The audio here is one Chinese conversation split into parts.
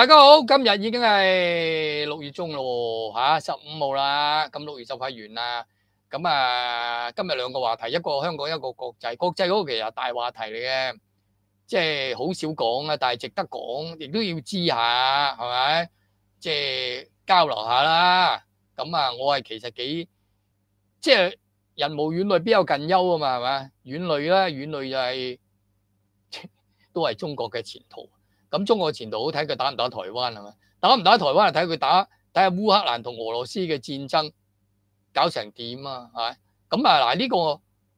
大家好，今日已经系六月中咯吓，十五号啦，咁六月就快完啦。咁啊，今日两个话题，一个香港，一个国际。国际嗰个其实大话题嚟嘅，即系好少讲啊，但系值得讲，亦都要知下，系咪？即系交流下啦。咁啊，我系其实几即系人无远虑，必有近忧啊嘛，系嘛？远虑啦，远虑就系 都系中国嘅前途。咁中國前途好睇，佢打唔打台灣係咪？打唔打台灣係睇佢打，睇下烏克蘭同俄羅斯嘅戰爭搞成點啊？係咪？咁啊嗱，呢個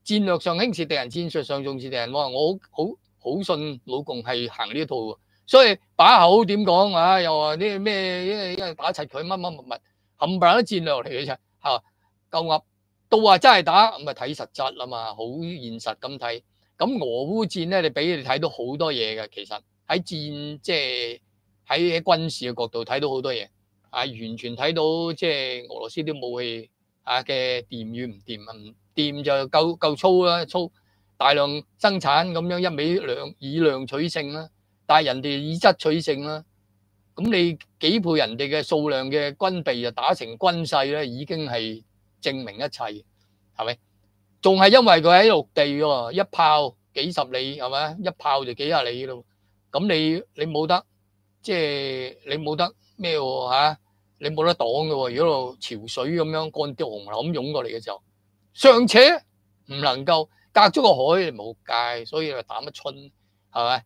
戰略上輕視敵人，戰術上重視敵人。我好好信老共係行呢套喎。所以把口點講啊？又話啲咩？因為因為打柒佢乜乜乜乜，冚唪唥都戰略嚟嘅啫。嚇，夠噏到話真係打，咁咪睇實質啊嘛，好現實咁睇。咁俄烏戰呢？你俾你睇到好多嘢嘅，其實。喺戰即係喺軍事嘅角度睇到好多嘢啊！完全睇到即係俄羅斯啲武器啊嘅掂與唔掂啊！掂就夠夠粗啦，粗大量生產咁樣一味量以量取勝啦。但係人哋以質取勝啦，咁你幾倍人哋嘅數量嘅軍備就打成軍勢咧，已經係證明一切，係咪？仲係因為佢喺陸地喎，一炮幾十里係咪一炮就幾廿里咯。咁你你冇得即係你冇得咩喎嚇？你冇得擋嘅喎，如果度潮水咁樣幹掉洪流咁湧過嚟嘅時候，尚且唔能夠隔咗個海冇界，所以就打乜春係咪？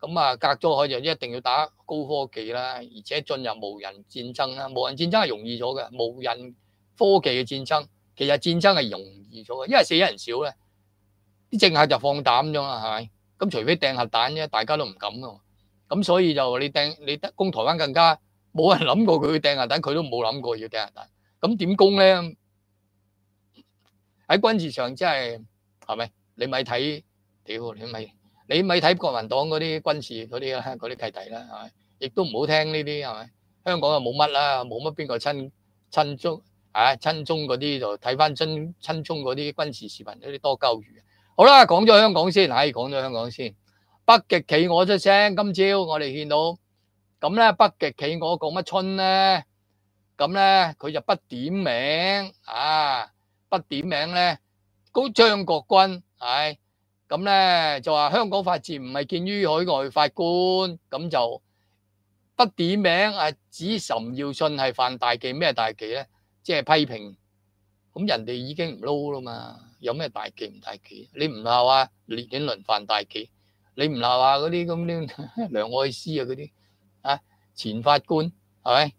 咁啊隔咗海就一定要打高科技啦，而且進入無人戰爭啦，無人戰爭係容易咗嘅，無人科技嘅戰爭其實戰爭係容易咗嘅，因為死人少咧，啲政客就放膽咗啦，係咪？咁除非掟核彈啫，大家都唔敢噶。咁所以就你掟，你得攻台灣更加冇人諗過佢要掟核彈，佢都冇諗過要掟核彈。咁點攻咧？喺軍事上真係係咪？你咪睇屌，你咪你咪睇國民黨嗰啲軍事嗰啲 嗰啲契弟啦，係咪？亦都唔好聽呢啲係咪？香港又冇乜啦，冇乜邊個親親中啊？親中嗰啲就睇翻親親中嗰啲軍事視頻嗰啲多鳩魚。好啦，讲咗香港先，唉，讲咗香港先。北极企鹅出声，今朝我哋见到，咁咧北极企鹅讲乜春咧？咁咧佢就不点名啊，不点名咧，高张国军，系咁咧就话香港法治唔系建于海外法官，咁就不点名啊，指岑耀信系犯大忌，咩大忌咧？即系批评，咁人哋已经唔捞啦嘛。有咩大忌唔大忌？你唔鬧啊，列鼎輪犯大忌，你唔鬧啊嗰啲咁啲 梁愛詩啊嗰啲啊前法官系咪？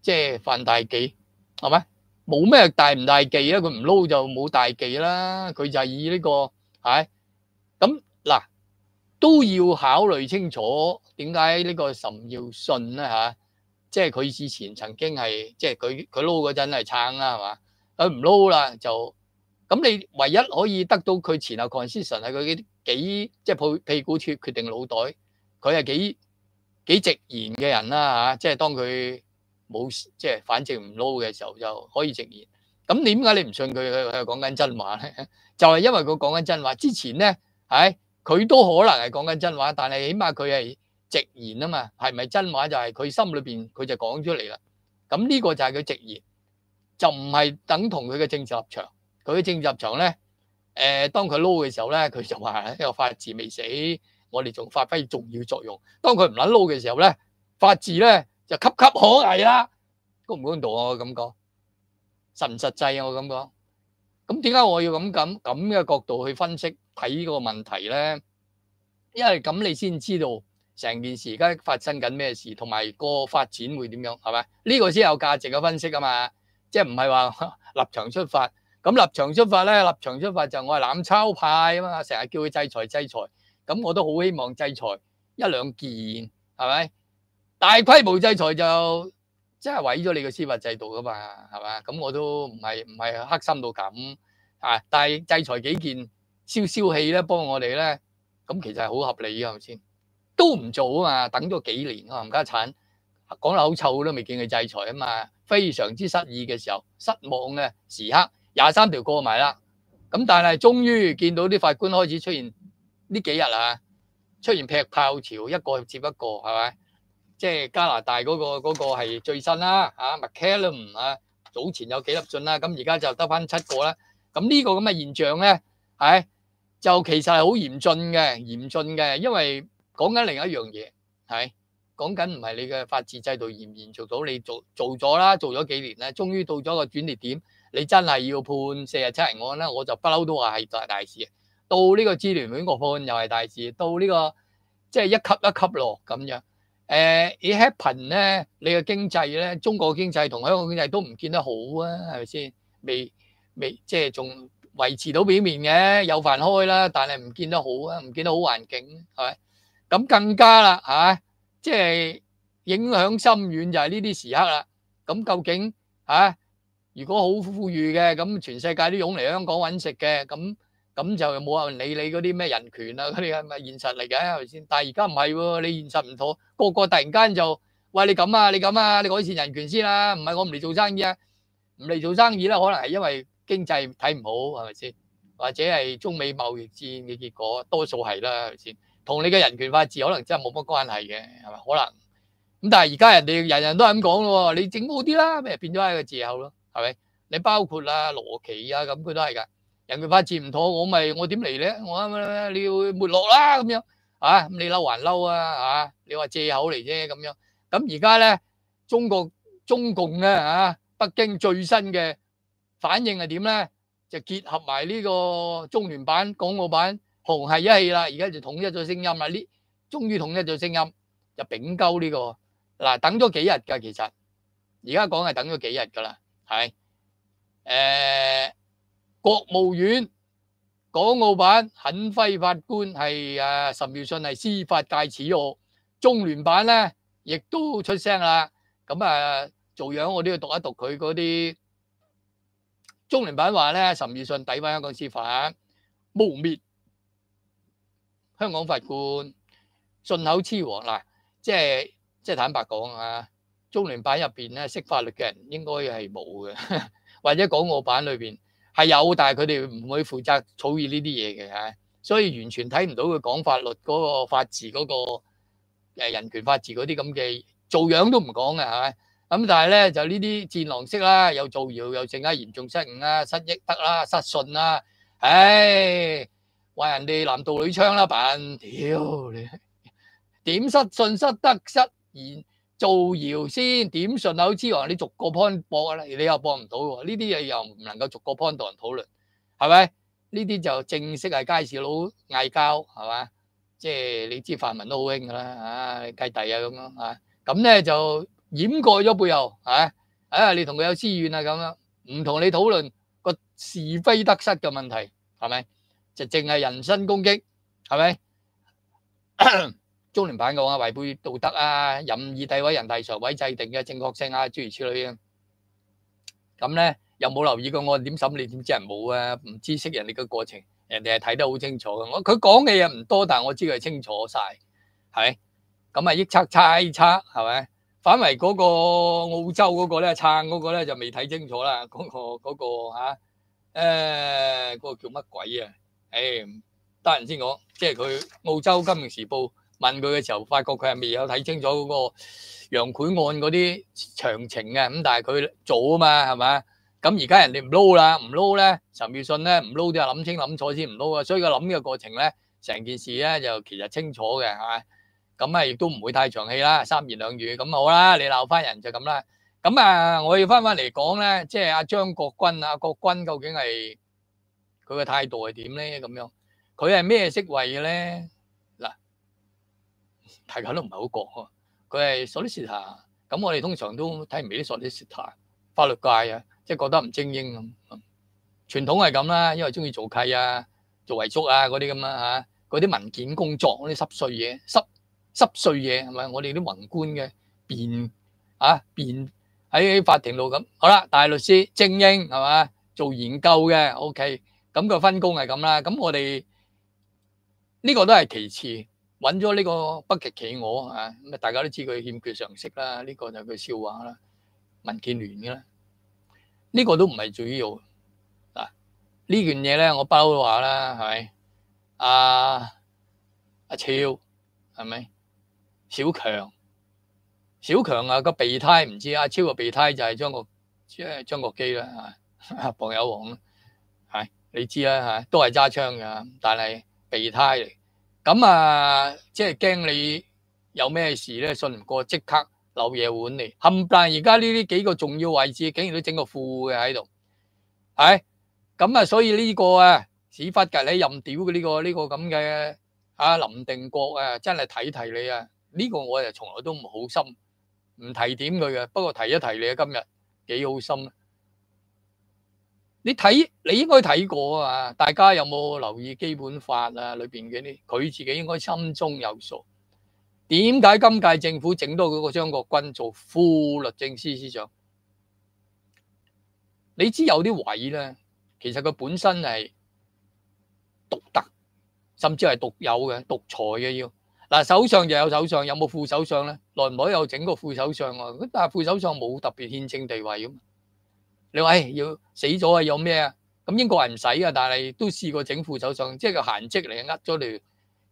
即係犯大忌系咪？冇咩大唔大忌啊？佢唔撈就冇大忌啦。佢就以呢個系咁嗱都要考慮清楚點解呢個岑耀信咧嚇，即係佢之前曾經係即係佢佢撈嗰陣係撐啦系嘛，佢唔撈啦就。咁你唯一可以得到佢前後 c o n s i s t e n c 係佢啲幾即係屁股脱決定腦袋，佢係幾幾直言嘅人啦嚇，即係當佢冇即係反正唔撈嘅時候就可以直言。咁點解你唔信佢佢講緊真話咧？就係因為佢講緊真話。之前咧係佢都可能係講緊真話，但係起碼佢係直言啊嘛，係咪真話就係佢心裏面佢就講出嚟啦。咁呢個就係佢直言，就唔係等同佢嘅政治立場。佢正入場咧，誒，當佢撈嘅時候咧，佢就話：，呢個法治未死，我哋仲發揮重要作用。當佢唔撚撈嘅時候咧，法治咧就岌岌可危啦。覺唔覺到啊？我咁講，實唔實際啊？我咁講，咁點解我要咁咁咁嘅角度去分析睇個問題咧？因為咁你先知道成件事而家發生緊咩事，同埋個發展會點樣，係咪？呢個先有價值嘅分析啊嘛，即係唔係話 立場出發？咁立場出發咧，立場出發就我係攬抄派啊嘛，成日叫佢制裁制裁，咁我都好希望制裁一兩件，係咪？大規模制裁就真係毀咗你個司法制度噶嘛，係咪咁我都唔係唔係黑心到咁啊，但係制裁幾件消消氣咧，幫我哋咧，咁其實係好合理，係咪先？都唔做啊嘛，等咗幾年啊，林家產講得好臭都未見佢制裁啊嘛，非常之失意嘅時候，失望嘅時刻。廿三条過埋啦，咁但係終於見到啲法官開始出現呢幾日啊，出現劈炮潮一個接一個，係咪？即系加拿大嗰個嗰係最新啦，啊 McKellem 啊，早前有幾粒進啦，咁而家就得翻七個啦。咁呢個咁嘅現象咧，係就其實係好嚴峻嘅，嚴峻嘅，因為講緊另一樣嘢係講緊唔係你嘅法治制度严唔嚴續到你做做咗啦，做咗幾年咧，終於到咗个個轉捩點。你真系要判四十七人案咧，我就不嬲都话系大大事。到呢个支联会个判又系大事。到呢个即系一级一级咯咁样。誒，你 n 咧，你嘅經濟咧，中國經濟同香港經濟都唔見得好啊，係咪先？未未即係仲維持到表面嘅有飯開啦，但係唔見得好啊，唔見得好環境，係咪？咁更加啦嚇，即係影響深遠就係呢啲時刻啦。咁究竟嚇？如果好富裕嘅，咁全世界都涌嚟香港揾食嘅，咁咁就冇人理你嗰啲咩人權啊嗰啲係咪現實嚟嘅係咪先？但係而家唔係喎，你現實唔妥，個個突然間就喂你咁啊，你咁啊，你改善人權先啦，唔係我唔嚟做生意啊，唔嚟做生意啦，可能係因為經濟睇唔好係咪先？或者係中美貿易戰嘅結果多數係啦係咪先？同你嘅人權法治可能真係冇乜關係嘅係咪？可能咁，但係而家人哋人人都係咁講咯，你整好啲啦，咪變咗係個藉口咯。系咪？你包括啊羅奇啊咁，佢都係噶。人佢發展唔妥，我咪我點嚟咧？我啊，你要沒落啦咁樣啊？咁你嬲還嬲啊？啊？你話借口嚟啫咁樣。咁而家咧，中國中共咧啊，北京最新嘅反應係點咧？就結合埋呢個中聯版、港澳版、紅係一氣啦。而家就統一咗聲音啦。呢終於統一咗聲音，就並鳩呢個嗱，等咗幾日㗎？其實而家講係等咗幾日㗎啦。系诶，国务院港澳版肯辉法官系诶，岑耀信系司法界耻辱，中联版咧亦都出声啦。咁啊，做样我都要读一读佢嗰啲中联版话咧，岑耀信抵翻香港司法污蔑香港法官信口雌黄嗱，即系即系坦白讲啊！中聯版入邊咧識法律嘅人應該係冇嘅，或者港澳版裏邊係有，但係佢哋唔會負責草擬呢啲嘢嘅嚇，所以完全睇唔到佢講法律嗰個法治嗰個誒人權法治嗰啲咁嘅做樣都唔講嘅嚇，咁但係咧就呢啲戰狼式啦，又造謠又更加嚴重失誤啦，失憶得啦失信啦，唉話人哋男道女槍啦笨屌你點失信失得失言？造謠先點順口之王，你逐個 point 博啦，你又播唔到喎。呢啲嘢又唔能夠逐個 point 同人討論，係咪？呢啲就正式係街市佬嗌交，係嘛？即係你知泛民都好興噶啦，啊计弟啊咁樣啊，咁咧就掩蓋咗背後，係啊，你同佢有私怨啊咁樣，唔同你討論個是非得失嘅問題，係咪？就淨係人身攻擊，係咪？中聯版嘅話違背道德啊！任意地位人大常委制定嘅正確性啊，諸如此類嘅。咁咧又冇留意過我點審理，點知人冇啊？唔知識人哋嘅過程，人哋係睇得好清楚嘅。我佢講嘅嘢唔多，但我知佢清楚晒，係咪？咁啊，臆測猜測係咪？反為嗰個澳洲嗰個咧撐嗰個咧就未睇清楚啦。嗰個嗰個嚇誒嗰個叫乜鬼啊？誒得閒先講，即係佢澳洲金融時報。问佢嘅时候，发觉佢系未有睇清楚嗰个杨溃案嗰啲详情嘅。咁但系佢做啊嘛，系嘛？咁而家人哋唔捞啦，唔捞咧，陈妙信咧唔捞啲，谂清谂楚先唔捞啊，所以佢谂嘅过程咧，成件事咧就其实清楚嘅，系咪？咁啊，亦都唔会太长气啦，三言两语咁好啦，你闹翻人就咁啦。咁啊，我要翻翻嚟讲咧，即系阿张国军啊，国军究竟系佢嘅态度系点咧？咁样，佢系咩职位嘅咧？大家都唔係好講，佢係索啲事態，咁我哋通常都睇唔起啲索啲事態。法律界啊，即係覺得唔精英咁，傳統係咁啦，因為中意做契啊、做遺囑啊嗰啲咁啦嚇，嗰啲文件工作嗰啲濕碎嘢，濕濕碎嘢係咪？我哋啲宏觀嘅辯啊辯喺法庭度咁，好啦，大律師精英係嘛？做研究嘅 OK，咁個分工係咁啦，咁我哋呢個都係其次。揾咗呢個北極企鵝啊！咁啊，大家都知佢欠缺常識啦，呢個就佢笑話啦。文建聯嘅啦，呢個都唔係主要嗱呢件嘢咧，我包嘅話啦，係阿阿超係咪小強？小強啊，個備胎唔知阿超個備胎就係張國張張國基啦，啊，博 友王啦，係你知啦，嚇都係揸槍嘅，但係備胎嚟。咁啊，即系惊你有咩事咧，信唔过即刻留嘢碗嚟。冚但而家呢啲几个重要位置竟然都整个副嘅喺度，系，咁啊，所以呢个啊屎忽㗋你任屌嘅呢个呢个咁嘅啊林定国啊，真系睇睇你啊，呢个我就从来都唔好心唔提点佢嘅，不过提一提你啊，今日几好心。你睇，你应该睇过啊！大家有冇留意基本法啊？里边嘅呢，佢自己应该心中有数。点解今届政府整多嗰个张国军做副律政司司长？你知有啲位咧，其实佢本身系独特，甚至系独有嘅独裁嘅要。嗱，首相就有首相，有冇副首相咧？来唔来有整个副首相啊？但系副首相冇特别宪政地位咁。你話要死咗啊？有咩啊？咁英國係唔使啊，但係都試過整副手相，即係個閒職嚟呃咗你，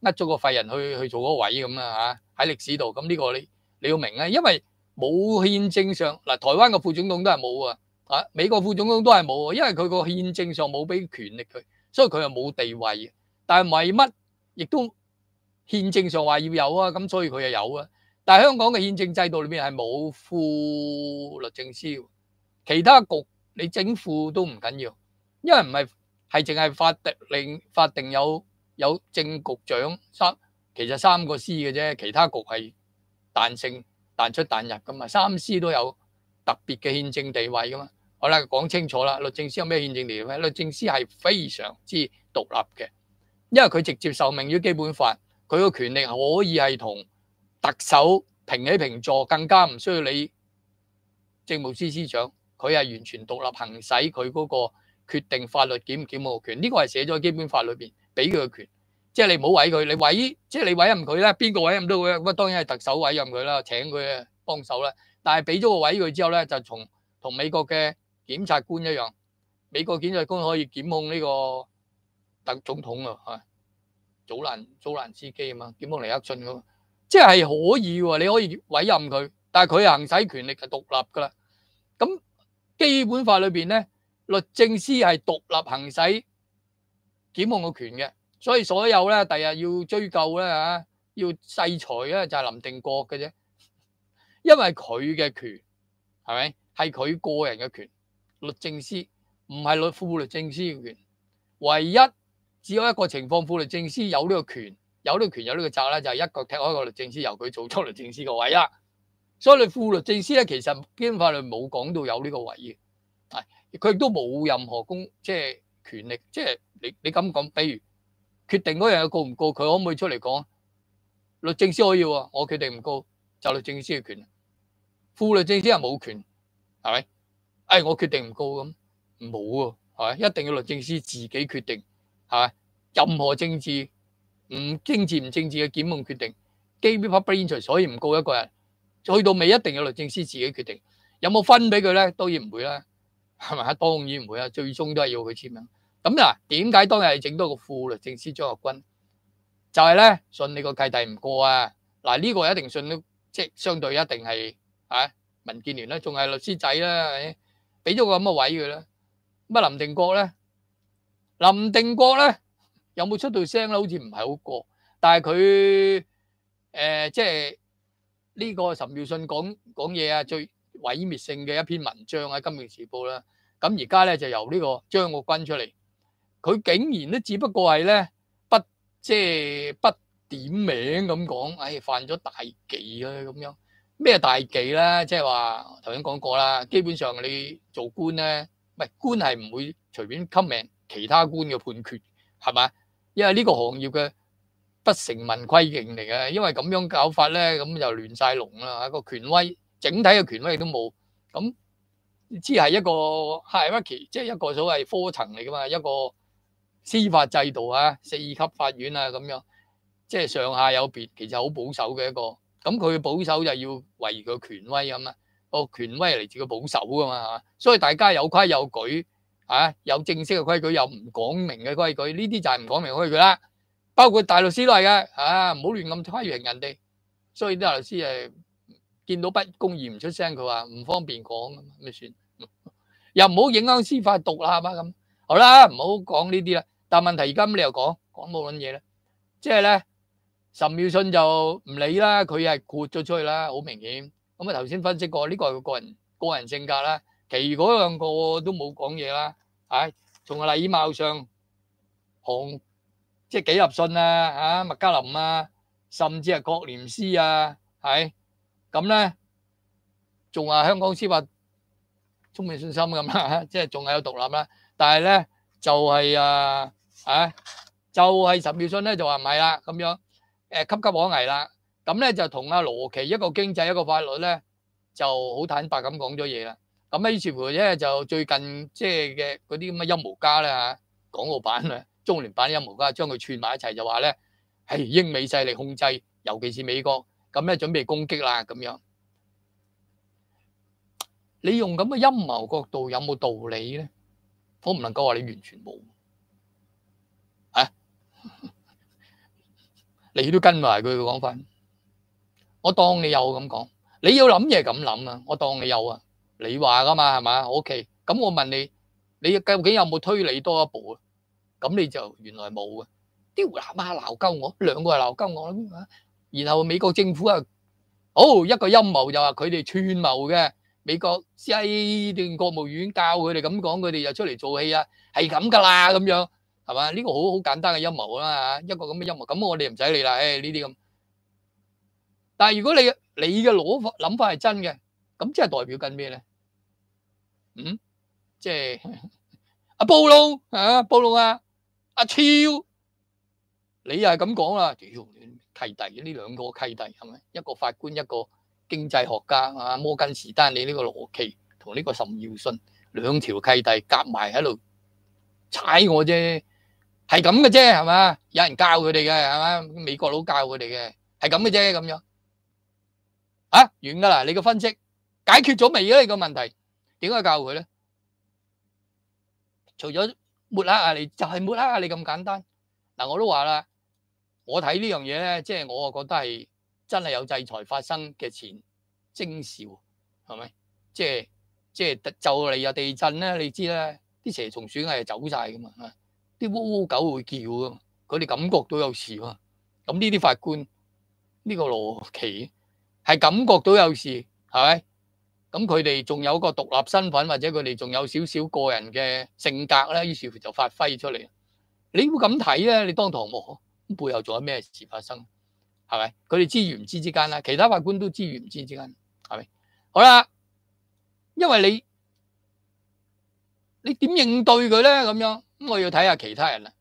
呃咗個廢人去去做嗰個位咁啦嚇。喺歷史度，咁呢個你你要明啊，因為冇憲政上嗱，台灣個副總統都係冇啊，啊美國副總統都係冇啊，因為佢個憲政上冇俾權力佢，所以佢又冇地位嘅。但係為乜？亦都憲政上話要有啊，咁所以佢又有啊。但係香港嘅憲政制度裏面係冇副律政司。其他局你整副都唔紧要，因为唔系系净系法定令法定有有正局长三，其实三个司嘅啫，其他局系弹性弹出弹入噶嘛，三司都有特别嘅宪政地位噶嘛。好啦，讲清楚啦，律政司有咩宪政地位？律政司系非常之独立嘅，因为佢直接受命于基本法，佢个权力可以系同特首平起平坐，更加唔需要你政务司司长。佢係完全獨立行使佢嗰個決定法律檢檢務權，呢個係寫咗《基本法》裏邊俾佢嘅權，即係你唔好委佢，你委即係你委任佢咧，邊個委任都好，咁當然係特首委任佢啦，請佢幫手啦。但係俾咗個位佢之後咧，就同同美國嘅檢察官一樣，美國檢察官可以檢控呢個特總統啊，係，佐蘭祖蘭斯基啊嘛，檢控尼克遜嘛，即係可以喎，你可以委任佢，但係佢行使權力係獨立㗎啦，咁。基本法里边咧，律政司系独立行使检控嘅权嘅，所以所有咧第日要追究咧要制裁咧就系林定国嘅啫，因为佢嘅权系咪系佢个人嘅权？律政司唔系律副律政司权，唯一只有一个情况，副律政司有呢个权，有呢个权有呢个责咧，就系一脚踢开个律政司，由佢做出律政司个位啦。所以你副律政司咧，其實基本法律冇講到有呢個位嘅，係佢亦都冇任何公即係權力，即係你你咁講，比如決定嗰樣嘅告唔告，佢可唔可以出嚟講？律政司可以喎，我決定唔告就律政司嘅權。副律政司係冇權，係咪？誒，我決定唔告咁冇喎，係咪？一定要律政司自己決定，係咪？任何政治唔政治唔政治嘅檢控決定，基本法不應除，所以唔告一個人。去到尾一定嘅律政司自己決定，有冇分俾佢咧？當然唔會啦，係咪啊？當然唔會啦，最終都係要佢簽名。咁嗱，點解當日係整多個副律政司張學軍？就係咧，信你個契弟唔過啊！嗱，呢個一定信即係相對一定係嚇民建聯啦，仲係律師仔啦，俾咗個咁嘅位佢啦。乜林定國咧？林定國咧，有冇出到聲咧？好似唔係好過，但係佢誒即係。呢個陳妙信講講嘢啊，最毀滅性嘅一篇文章喺《金融時報》啦。咁而家咧就由呢個張國軍出嚟，佢竟然都只不過係咧不即係不點名咁講，唉犯咗大忌啦咁樣咩大忌咧？即係話頭先講過啦，基本上你做官咧，唔官係唔會隨便吸命其他官嘅判決係咪？因為呢個行業嘅。不成文規矩嚟嘅，因為咁樣搞法咧，咁就亂晒龍啦。個權威，整體嘅權威都冇。咁只係一個係乜嘢？即係一個所謂科層嚟噶嘛，一個司法制度啊，四級法院啊咁樣，即係上下有別，其實好保守嘅一個。咁佢保守就要維佢權威咁啦。個權威嚟自佢保守噶嘛，所以大家有規有矩啊，有正式嘅規矩，有唔講明嘅規矩。呢啲就係唔講明規矩啦。包括大律师系嘅，啊唔好乱咁批评人哋，所以啲大律师系见到不公而唔出声，佢话唔方便讲咪算，又唔好影响司法独立啊咁，好啦唔好讲呢啲啦。但问题而家你又讲讲冇卵嘢啦，即系咧岑妙信就唔理啦，佢系豁咗出去啦，好明显。咁啊头先分析过呢个系个人个人性格啦，其余嗰两个都冇讲嘢啦，系从礼貌上行。即係幾入信啊！啊，麥嘉林啊，甚至係郭連斯啊，係咁咧，仲話香港司法充滿信心咁啦，即係仲係有獨立啦。但係咧就係啊，啊就係陳妙信咧就話唔係啦咁樣，誒岌岌可危啦。咁咧就同阿羅奇一個經濟一個法律咧就好坦白咁講咗嘢啦。咁咧，是乎咧就最近即係嘅嗰啲咁嘅陰謀家咧嚇，港澳版啊。中联版啲阴谋家将佢串埋一齐就话咧，系英美势力控制，尤其是美国咁咧准备攻击啦咁样。你用咁嘅阴谋角度有冇道理咧？我唔能够话你完全冇啊！你都跟埋佢嘅讲法，我当你有咁讲，你要谂嘢咁谂啊！我当你有啊，你话噶嘛系嘛？O K，咁我问你，你究竟有冇推理多一步啊？咁你就原來冇嘅，啲胡喇媽鬧鳩我，兩個又鬧鳩我啦。然後美國政府啊，好一個陰謀就話佢哋串謀嘅，美國 CIA 定國務院教佢哋咁講，佢哋又出嚟做戲啊，係咁噶啦咁樣，係嘛？呢個好好簡單嘅陰謀啦，一個咁嘅陰謀，咁我哋唔使理啦，誒呢啲咁。但係如果你你嘅攞諗法係真嘅，咁即係代表緊咩咧？嗯，即係阿暴魯啊，暴魯啊。超，你又系咁讲啦，契弟呢两个契弟系咪？一个法官，一个经济学家啊，摩根士丹，你呢个罗奇同呢个沈耀信两条契弟夹埋喺度踩我啫，系咁嘅啫，系嘛？有人教佢哋嘅系嘛？美国佬教佢哋嘅系咁嘅啫，咁样啊，完噶啦！你个分析解决咗未啊？你个问题？点解教佢咧？除咗抹下下嚟就係抹下下嚟咁簡單嗱，我都話啦，我睇呢樣嘢咧，即係我覺得係真係有制裁發生嘅前徵兆，係咪？即係即係就嚟有地震咧，你知啦，啲蛇蟲鼠蟻走晒噶嘛，啲烏烏狗會叫噶，佢哋感覺到有事喎。咁呢啲法官呢個羅奇係感覺到有事係。咪？咁佢哋仲有個獨立身份，或者佢哋仲有少少個人嘅性格啦，於是乎就發揮出嚟。你會咁睇咧？你當堂冇，背後仲有咩事發生？係咪？佢哋知與唔知之間啦，其他法官都知與唔知之間，係咪？好啦，因為你你點應對佢咧？咁樣咁我要睇下其他人啦。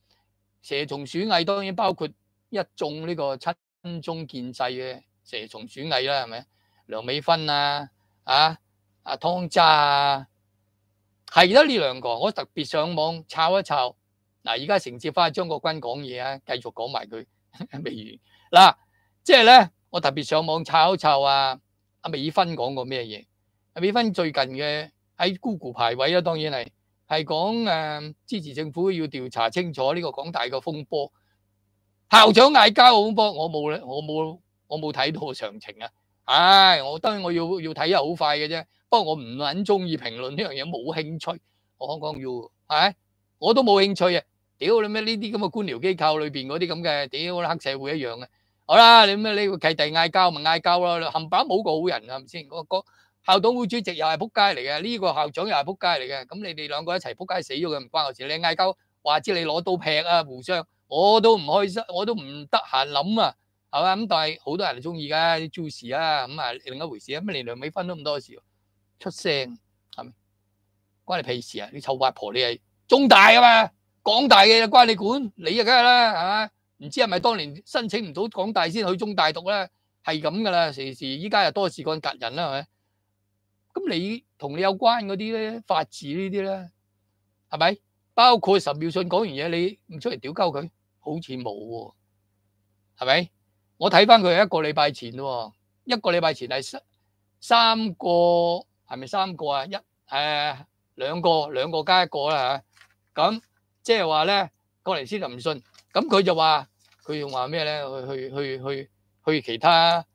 蛇蟲鼠蟻當然包括一眾呢個七分建制嘅蛇蟲鼠蟻啦，係咪？梁美芬啊～啊！啊汤渣啊，系得呢两个。我特别上网抄一抄。嗱，而家承接翻张国军讲嘢啊，继续讲埋佢 未完。嗱，即系咧，我特别上网抄一抄啊。阿美芬讲过咩嘢？阿美芬最近嘅喺 Google 排位啊，当然系系讲诶支持政府要调查清楚呢个港大嘅风波。校长嗌交风波，我冇咧，我冇，我冇睇到嘅详情啊。唉，我当然我要要睇下好快嘅啫。不过我唔很中意评论呢样嘢，冇兴趣。我讲讲要系，我都冇兴趣啊！屌你咩呢啲咁嘅官僚机构里边嗰啲咁嘅，屌黑社会一样嘅。好啦，你咩你契弟嗌交咪嗌交咯，冚唪唥冇个好人咪先嗰个校董会主席又系撲街嚟嘅，呢个校长又系撲街嚟嘅。咁你哋两个一齐撲街死咗嘅，唔关我事。你嗌交，话知你攞刀劈啊互相我都唔开心，我都唔得闲谂啊。系嘛咁，但系好多人就中意噶，做事啊咁啊，另一回事啊。乜连梁美芬都咁多事出声系咪？关你屁事啊！你臭八婆，你系中大噶嘛？港大嘅关你管？你啊，梗系啦，系嘛？唔知系咪当年申请唔到港大先去中大读咧？系咁噶啦，時时依家又多事干隔人啦，系咪？咁你同你有关嗰啲咧，法治呢啲咧，系咪？包括陈妙信讲完嘢，你唔出嚟屌鸠佢，好似冇喎，系咪？我睇翻佢系一个礼拜前喎，一个礼拜前系三三个系咪三个啊？一诶两个两个加一个啦吓，咁即系话咧过嚟先就唔信，咁佢就话佢又话咩咧？去去去去去其他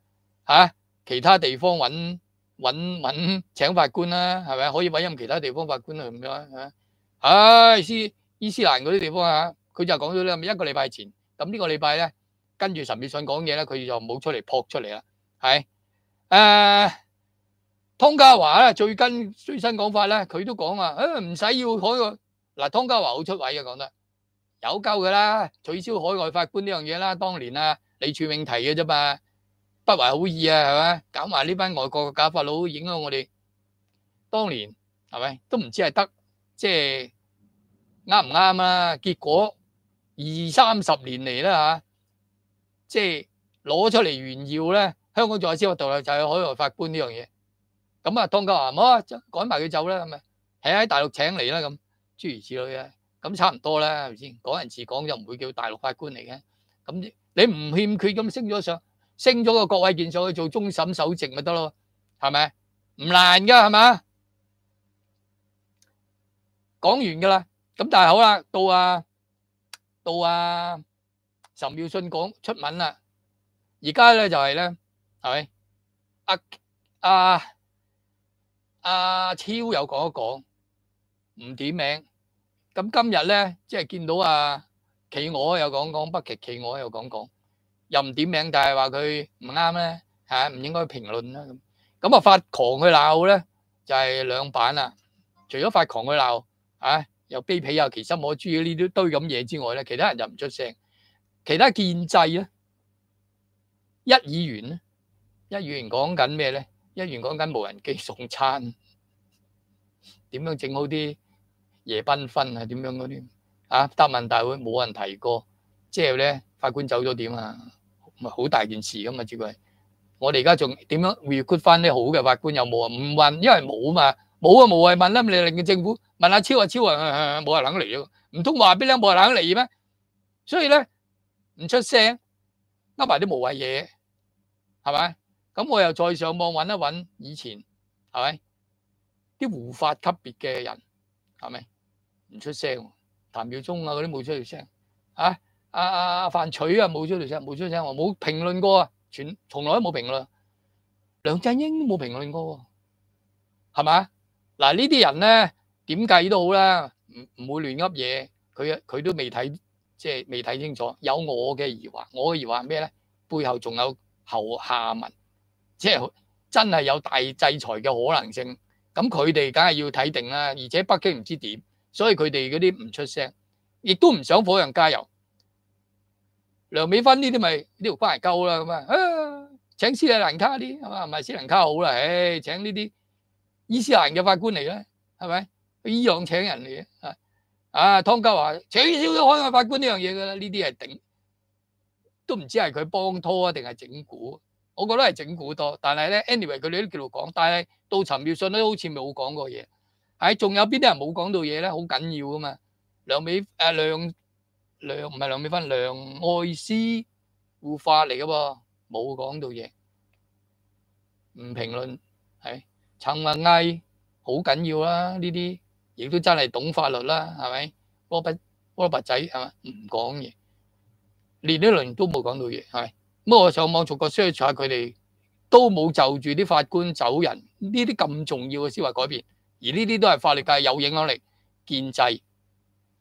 吓其他地方揾揾揾请法官啦，系咪可以揾任其他地方法官啊咁样吓？啊伊斯伊斯兰嗰啲地方吓，佢就讲咗咧，一个礼拜前咁呢个礼拜咧。跟住岑兆信讲嘢咧，佢就冇出嚟扑出嚟啦。系诶，汤家华咧最跟最新讲法咧，佢都讲啊，唔使要海外嗱，汤家华好出位嘅讲得有鸠噶啦，取消海外法官呢样嘢啦。当年啊，李柱铭提嘅啫嘛，不怀好意啊，系咪？搞埋呢班外国嘅假法佬影响我哋。当年系咪都唔知系得即系啱唔啱啦？结果二三十年嚟啦吓。即係攞出嚟炫耀咧，香港仲有司法獨立就係海外法官呢樣嘢。咁啊，湯家華唔好，趕埋佢走啦咁咪？喺大陸請嚟啦咁，諸如此類嘅，咁差唔多啦係咪先？講人自講就唔會叫大陸法官嚟嘅。咁你唔欠缺咁升咗上，升咗個國位見上去做終審首席咪得咯，係咪？唔難噶係嘛？講完噶啦，咁但係好啦，到啊，到啊。陈耀顺讲出名啦，而家咧就系咧，系咪？阿阿阿超有讲一讲，唔点名。咁今日咧，即系见到阿企鹅又讲讲北极企鹅又讲讲，又唔点名，但系话佢唔啱咧，吓唔应该评论啦。咁咁啊发狂去闹咧，就系两版啦。除咗发狂去闹，啊又卑鄙又其视我猪呢啲堆咁嘢之外咧，其他人就唔出声。其他建制咧，一议员咧，一议员讲紧咩咧？一议员讲紧无人机送餐，点样整好啲夜缤纷啊？点样嗰啲啊？答问大会冇人提过，之后咧，法官走咗点啊？唔系好大件事噶嘛？诸系我哋而家仲点样 r e c r u i t 翻啲好嘅法官有冇啊？唔问，因为冇啊嘛，冇啊，冇系问啦。你令政府问阿超啊，超啊，冇人肯嚟咗，唔通话俾你冇人肯嚟咩？所以咧。唔出聲，噏埋啲無謂嘢，係咪？咁我又再上網揾一揾以前，係咪？啲護法級別嘅人係咪？唔出聲，譚耀宗啊嗰啲冇出到聲，啊阿阿阿範取啊冇出到聲，冇出聲，冇評論過，全從來都冇評論。梁振英都冇評論過，係咪嗱呢啲人咧點計都好啦，唔唔會亂噏嘢，佢佢都未睇。即係未睇清楚，有我嘅疑惑。我嘅疑惑咩咧？背後仲有後下文，即係真係有大制裁嘅可能性。咁佢哋梗係要睇定啦。而且北京唔知點，所以佢哋嗰啲唔出聲，亦都唔想火上加油。梁美芬呢啲咪呢條花閤溝啦咁啊！請斯里蘭卡啲係嘛？唔係斯里蘭卡好啦，唉，請呢啲伊斯蘭嘅法官嚟啦，係咪？一樣請人嚟啊！啊，湯家華取消咗開外法官呢樣嘢噶啦，呢啲係頂，都唔知係佢幫拖啊定係整蠱，我覺得係整蠱多。但係咧，anyway 佢哋都叫續講，但係到陳妙信都好似冇講過嘢。係仲有邊啲人冇講到嘢咧？好緊要噶嘛。梁美誒梁梁唔系梁美芬，梁愛诗護法嚟噶喎，冇講到嘢，唔評論。係陈文毅好緊要啦，呢啲。亦都真係懂法律啦，係咪？波不波伯仔係嘛？唔講嘢，连呢轮都冇講到嘢，係咪？咁我上網做個 search 下，佢哋都冇就住啲法官走人，呢啲咁重要嘅思维改變，而呢啲都係法律界有影響力、建制、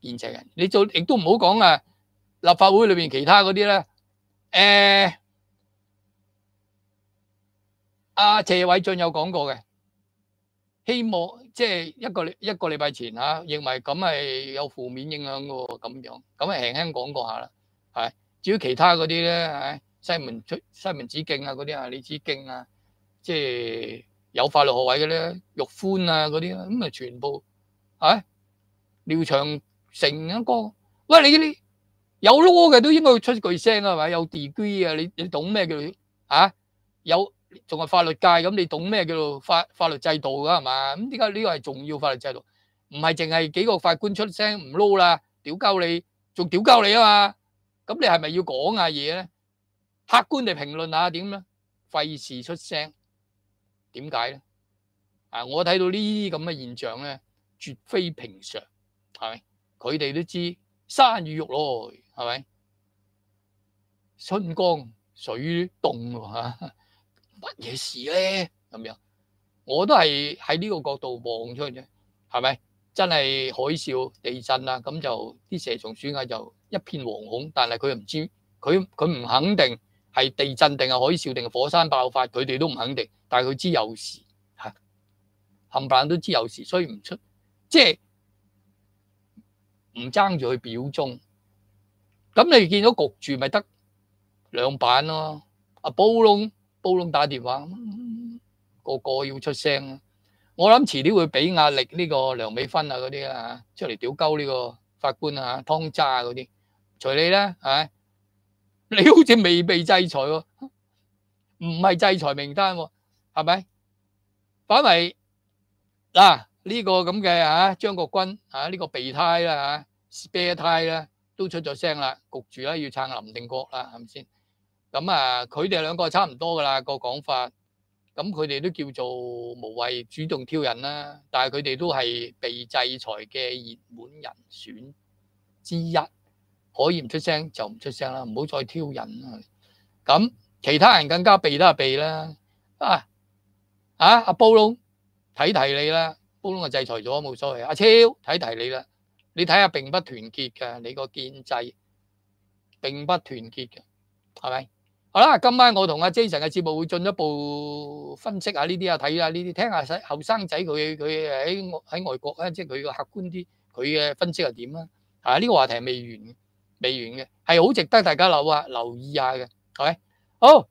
建制人。你做亦都唔好講啊！立法會裏边其他嗰啲咧，誒，阿謝偉俊有講過嘅，希望。即係一個一個禮拜前嚇，認為咁係有負面影響嘅喎，咁樣咁係輕輕講過下啦，係。至於其他嗰啲咧，西門出西門子敬啊嗰啲啊，李子敬啊，即係有法律學位嘅咧，玉寬啊嗰啲，咁啊全部啊？廖長成一個，喂你呢？有攞嘅都應該會出句聲啊，係咪？有 degree 啊，你你懂咩叫啊？有。仲系法律界咁，你懂咩叫做法法律制度噶系嘛？咁点解呢个系重要法律制度，唔系净系几个法官出声唔捞啦，屌鸠你，仲屌鸠你啊嘛？咁你系咪要讲下嘢咧？客观地评论下点咧？费事出声，点解咧？啊，我睇到呢啲咁嘅现象咧，绝非平常，系咪？佢哋都知山雨欲来，系咪？春光水冻咯。乜嘢事咧咁样？我都系喺呢个角度望出去啫，系咪？真系海啸、地震啊，咁就啲蛇虫鼠蚁就一片惶恐。但系佢唔知，佢佢唔肯定系地震定系海啸定系火山爆发，佢哋都唔肯定。但系佢知有事，吓冚唥都知有事，所以唔出，即系唔争住去表忠。咁你见到焗住咪得两板咯，阿煲窿。煲窿打電話，個個要出聲我諗遲啲會俾壓力呢個梁美芬啊嗰啲啊，出嚟屌鳩呢個法官啊湯渣啊嗰啲，除你咧嚇，你好似未被制裁喎，唔係制裁名單喎，係咪？反為嗱呢個咁嘅啊張國軍啊呢個备胎啦嚇，備胎咧都出咗聲啦，焗住啦要撐林定國啦，係咪先？咁啊，佢哋两个差唔多噶啦，个讲法。咁佢哋都叫做无谓主动挑人啦，但系佢哋都系被制裁嘅热门人选之一，可以唔出声就唔出声啦，唔好再挑人啦。咁其他人更加避都系避啦。啊，啊阿波隆睇提你啦，波隆啊制裁咗冇所谓。阿超睇提你啦，你睇下并不团结嘅，你个建制并不团结嘅，系咪？好啦，今晚我同阿 Jason 嘅节目会进一步分析下呢啲啊，睇下呢啲，听下细后生仔佢佢喺喺外国咧，即系佢嘅客观啲，佢嘅分析系点啦。啊，呢个话题未完嘅，未完嘅，系好值得大家留啊，留意下嘅系咪？好。